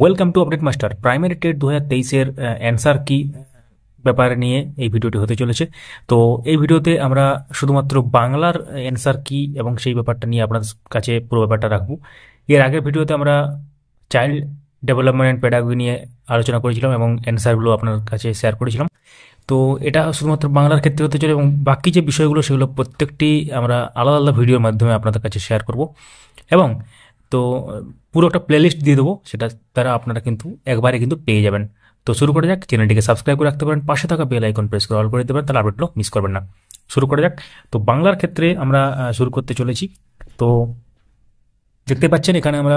welcome to update master primary TET দু হাজার তেইশের অ্যান্সার কি ব্যাপারে নিয়ে এই ভিডিওটি হতে চলেছে তো এই ভিডিওতে আমরা শুধুমাত্র বাংলার অ্যান্সার কি এবং সেই ব্যাপারটা নিয়ে আপনার কাছে পুরো ব্যাপারটা রাখবো এর আগের ভিডিওতে আমরা চাইল্ড ডেভেলপমেন্ট অ্যান্ড প্যাডাগি নিয়ে আলোচনা করেছিলাম এবং অ্যান্সারগুলো আপনার কাছে শেয়ার করেছিলাম তো এটা শুধুমাত্র বাংলার ক্ষেত্রে হতে চলে এবং বাকি যে বিষয়গুলো সেগুলো প্রত্যেকটি আমরা আলাদা আলাদা ভিডিওর মাধ্যমে আপনাদের কাছে শেয়ার করব এবং তো পুরো একটা প্লেলিস্ট দিয়ে দেবো সেটা তারা আপনারা কিন্তু একবারে কিন্তু পেয়ে যাবেন তো শুরু করা যাক চ্যানেলটিকে সাবস্ক্রাইব করে রাখতে পারেন পাশে থাকা বেল আইকন প্রেস করে অল করে দিতে পারেন তাহলে আপডেটগুলো মিস করবেন না শুরু করা যাক তো বাংলার ক্ষেত্রে আমরা শুরু করতে চলেছি তো দেখতে পাচ্ছেন এখানে আমরা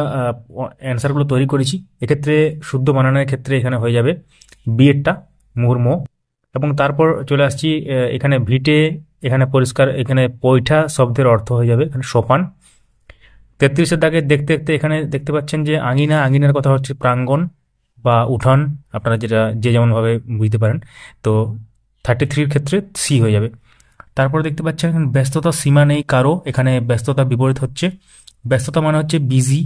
অ্যান্সারগুলো তৈরি করেছি এক্ষেত্রে শুদ্ধ বানানোর ক্ষেত্রে এখানে হয়ে যাবে বিএডটা মুহুর্ম এবং তারপর চলে আসছি এখানে ভিটে এখানে পরিষ্কার এখানে পৈঠা শব্দের অর্থ হয়ে যাবে এখানে সোপান তেত্রিশের দাগে দেখতে দেখতে এখানে দেখতে পাচ্ছেন যে আঙিনা আঙিনার কথা হচ্ছে প্রাঙ্গণ বা উঠান আপনারা যেটা যে যেমনভাবে বুঝতে পারেন তো থার্টি থ্রির ক্ষেত্রে সি হয়ে যাবে তারপরে দেখতে পাচ্ছেন এখানে ব্যস্ততা সীমা নেই কারো এখানে ব্যস্ততা বিপরীত হচ্ছে ব্যস্ততা মানে হচ্ছে বিজি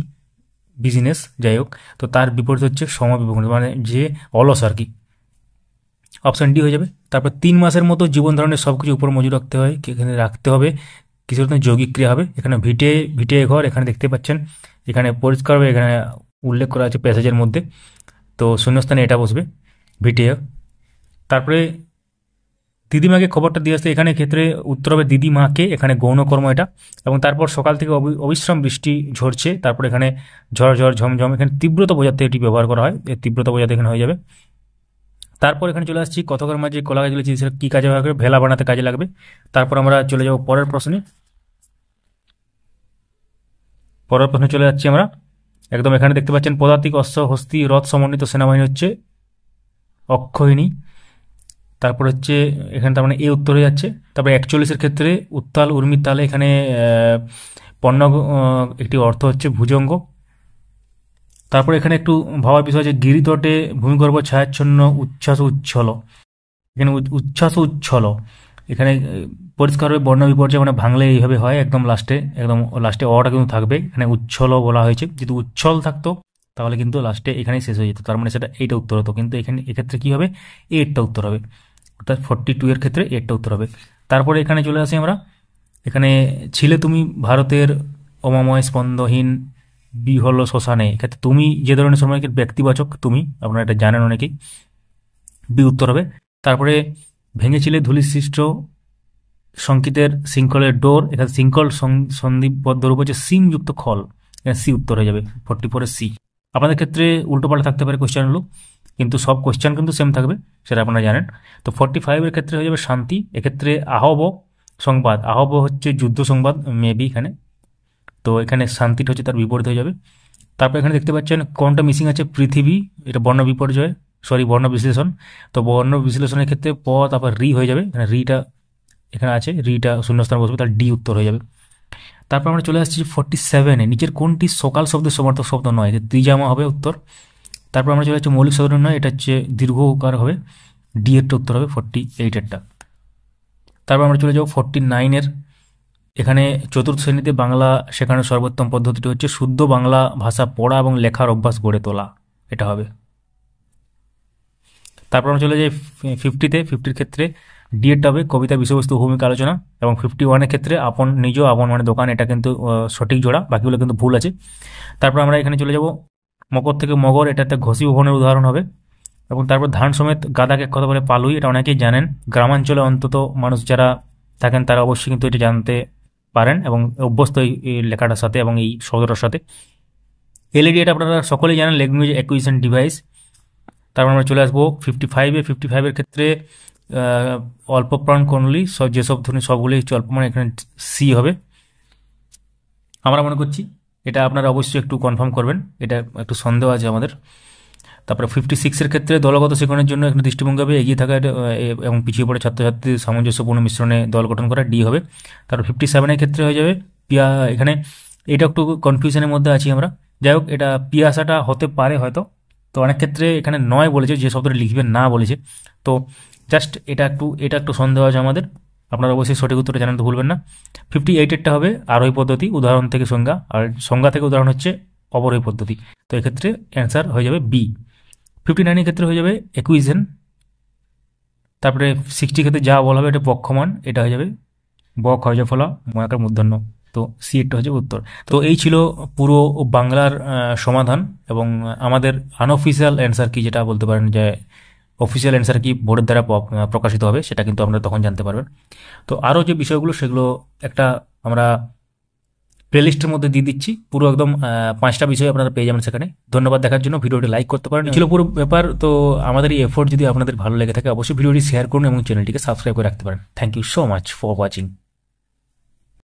বিজনেস যাই হোক তো তার বিপরীত হচ্ছে সমবিভক্ত মানে যে অলস আর কি অপশান ডি হয়ে যাবে তারপর তিন মাসের মতো জীবন ধারণের সব কিছু উপর মজুর রাখতে হয় এখানে রাখতে হবে কিসের জন্য যৌগিক ক্রিয়া হবে এখানে ভিটে ভিটে ঘর এখানে দেখতে পাচ্ছেন এখানে পরিষ্কারভাবে এখানে উল্লেখ করা আছে প্যাসেজের মধ্যে তো শূন্যস্থানে এটা বসবে ভিটে তারপরে দিদিমাকে খবরটা দিয়ে আসতে এখানে ক্ষেত্রে উত্তর হবে দিদিমাকে এখানে গৌণকর্ম এটা এবং তারপর সকাল থেকে অবিশ্রম বৃষ্টি ঝরছে তারপর এখানে ঝড় ঝড় ঝমঝম এখানে তীব্রতা বোঝাতে এটি ব্যবহার করা হয় এর তীব্রতা বোঝাতে এখানে হয়ে যাবে তারপর এখানে চলে আসছি কতকর্মা যে কলা গাছগুলো সেটা কী কাজে লাগবে ভেলা বানাতে কাজে লাগবে তারপর আমরা চলে যাব পরের প্রশ্নে পরের প্রশ্নে চলে যাচ্ছি আমরা একদম এখানে দেখতে পাচ্ছেন পদাতিক অশ্ব হস্তি রথ সমন্বিত সেনাবাহিনী হচ্ছে অক্ষয়িনী তারপর হচ্ছে এখানে তার মানে এ উত্তর হয়ে যাচ্ছে তারপরে একচল্লিশের ক্ষেত্রে উত্তাল উর্মিতালে এখানে পণ্য একটি অর্থ হচ্ছে ভুজঙ্গ তারপর এখানে একটু ভাবার বিষয় যে গিরিতটে ভূমিগর্ভ ছায়াচ্ছন্ন উচ্ছ্বাস উচ্ছল এখানে উচ্ছ্বাস উচ্ছল এখানে পরিষ্কারভাবে বর্ণ বিপর্যয় মানে ভাঙলে এইভাবে হয় একদম লাস্টে একদম লাস্টে অটা কিন্তু থাকবে এখানে উচ্ছল বলা হয়েছে যদি উচ্ছল থাকতো তাহলে কিন্তু লাস্টে এখানেই শেষ হয়ে যেত তার মানে সেটা এইটা উত্তর হতো কিন্তু এখানে এক্ষেত্রে কী হবে এইটটা উত্তর হবে অর্থাৎ ফর্টি টু এর ক্ষেত্রে এইটটা উত্তর হবে তারপরে এখানে চলে আসি আমরা এখানে ছিলে তুমি ভারতের অমাময় স্পন্দহীন বি হলো শ্মশানে এক্ষেত্রে তুমি যে ধরনের সময়কে ব্যক্তিবাচক তুমি আপনারা এটা জানেন অনেকেই বি উত্তর হবে তারপরে ভেঙেছিলে ধুলিসৃষ্ট সংকেতের শৃঙ্খলের ডোর এখানে শৃঙ্খল সন্ধিবদ্ধ রূপ হচ্ছে যুক্ত খল এখানে সি উত্তর হয়ে যাবে ফোরটি ফোরের সি আপনাদের ক্ষেত্রে উল্টোপাল্টা থাকতে পারে কোয়েশ্চেনগুলো কিন্তু সব কোয়েশ্চেন কিন্তু সেম থাকবে সেটা আপনারা জানেন তো ফোরটি ফাইভের ক্ষেত্রে হয়ে যাবে শান্তি এক্ষেত্রে আহব সংবাদ আহব হচ্ছে যুদ্ধ সংবাদ মেবি এখানে তো এখানে শান্তিটা হচ্ছে তার বিপরীত হয়ে যাবে তারপর এখানে দেখতে পাচ্ছেন কোনটা মিসিং আছে পৃথিবী এটা বর্ণ বিপর্যয় সরি বর্ণ বিশ্লেষণ তো বর্ণ বিশ্লেষণের ক্ষেত্রে প তারপর রি হয়ে যাবে এখানে রিটা এখানে আছে রিটা শূন্যস্থান বসবে তার ডি উত্তর হয়ে যাবে তারপর আমরা চলে আসছি ফর্টি সেভেনে নিচের কোনটি সকাল শব্দের সমর্থক শব্দ নয় দ্বিজামা হবে উত্তর তারপর আমরা চলে আসছি মৌলিক শব্দ নয় এটা হচ্ছে দীর্ঘকার হবে ডি এরটা উত্তর হবে ফর্টি এইটেরটা তারপর আমরা চলে যাবো ফর্টি নাইনের এখানে চতুর্থ শ্রেণীতে বাংলা শেখানোর সর্বোত্তম পদ্ধতিটি হচ্ছে শুদ্ধ বাংলা ভাষা পড়া এবং লেখার অভ্যাস গড়ে তোলা এটা হবে তারপর আমরা চলে যাই ফিফটিতে ফিফটির ক্ষেত্রে ডিএডটা হবে কবিতা বিষয়বস্তু ভূমিকা আলোচনা এবং ফিফটি ওয়ানের ক্ষেত্রে আপন নিজ আপন মানে দোকান এটা কিন্তু সঠিক জোড়া বাকিগুলো কিন্তু ভুল আছে তারপর আমরা এখানে চলে যাব মকর থেকে মগর এটাতে ঘষি ভবনের উদাহরণ হবে এবং তারপর ধান সমেত গাদাকে কথা বলে পালুই এটা অনেকেই জানেন গ্রামাঞ্চলে অন্তত মানুষ যারা থাকেন তারা অবশ্যই কিন্তু এটা জানতে পারেন এবং অভ্যস্ত এই লেখাটার সাথে এবং এই শব্দটার সাথে এলইডি e এটা আপনারা সকলেই জানেন ল্যাঙ্গুয়েজ অ্যাকুইশন ডিভাইস তারপর আমরা চলে আসবো ফিফটি ফাইভে ফিফটি ফাইভের ক্ষেত্রে অল্প প্রাণ কোনলি সব যেসব ধরনের সবগুলি হচ্ছে অল্প মানে এখানে সি হবে আমরা মনে করছি এটা আপনারা অবশ্যই একটু কনফার্ম করবেন এটা একটু সন্দেহ আছে আমাদের তারপরে ফিফটি সিক্সের ক্ষেত্রে দলগত শিক্ষণের জন্য এখানে দৃষ্টিভঙ্গি হবে এগিয়ে থাকা এবং পিছিয়ে পড়ে ছাত্রছাত্রীদের সামঞ্জস্যপূর্ণ মিশ্রণে দল গঠন করা ডি হবে তারপর ফিফটি সেভেনের ক্ষেত্রে হয়ে যাবে পিয়া এখানে এটা একটু কনফিউশনের মধ্যে আছি আমরা যাই হোক এটা পিয়াসাটা হতে পারে হয়তো তো অনেক ক্ষেত্রে এখানে নয় বলেছে যে শব্দটা লিখবে না বলেছে তো জাস্ট এটা একটু এটা একটু সন্দেহ আছে আমাদের আপনারা অবশ্যই সঠিক উত্তরটা জানাতে ভুলবেন না ফিফটি এইটেরটা হবে আরোই পদ্ধতি উদাহরণ থেকে সংজ্ঞা আর সংজ্ঞা থেকে উদাহরণ হচ্ছে অবরোহী পদ্ধতি তো এক্ষেত্রে অ্যান্সার হয়ে যাবে বি ফিফটি নাইনের ক্ষেত্রে হয়ে যাবে একুইজেন তারপরে সিক্সটি ক্ষেত্রে যা বলা হবে এটা পক্ষমান এটা হয়ে যাবে বক হয়ে ফলা ময়াকার মূর্ধন্য তো সি এটা যাবে উত্তর তো এই ছিল পুরো বাংলার সমাধান এবং আমাদের আনঅফিসিয়াল অ্যান্সার কি যেটা বলতে পারেন যে অফিসিয়াল অ্যান্সার কি বোর্ডের দ্বারা প্রকাশিত হবে সেটা কিন্তু আপনারা তখন জানতে পারবেন তো আরও যে বিষয়গুলো সেগুলো একটা আমরা প্লেলিস্টের মধ্যে দিয়ে দিচ্ছি পুরো একদম পাঁচটা বিষয় আপনারা পেয়ে যাবেন সেখানে ধন্যবাদ দেখার জন্য ভিডিওটি লাইক করতে পারেন ছিল পুরো ব্যাপার তো আমাদের এই এফোর্ট যদি আপনাদের ভালো লেগে থাকে অবশ্যই ভিডিওটি শেয়ার করুন এবং চ্যানেলটিকে সাবস্ক্রাইব করে রাখতে পারেন thank you so much for watching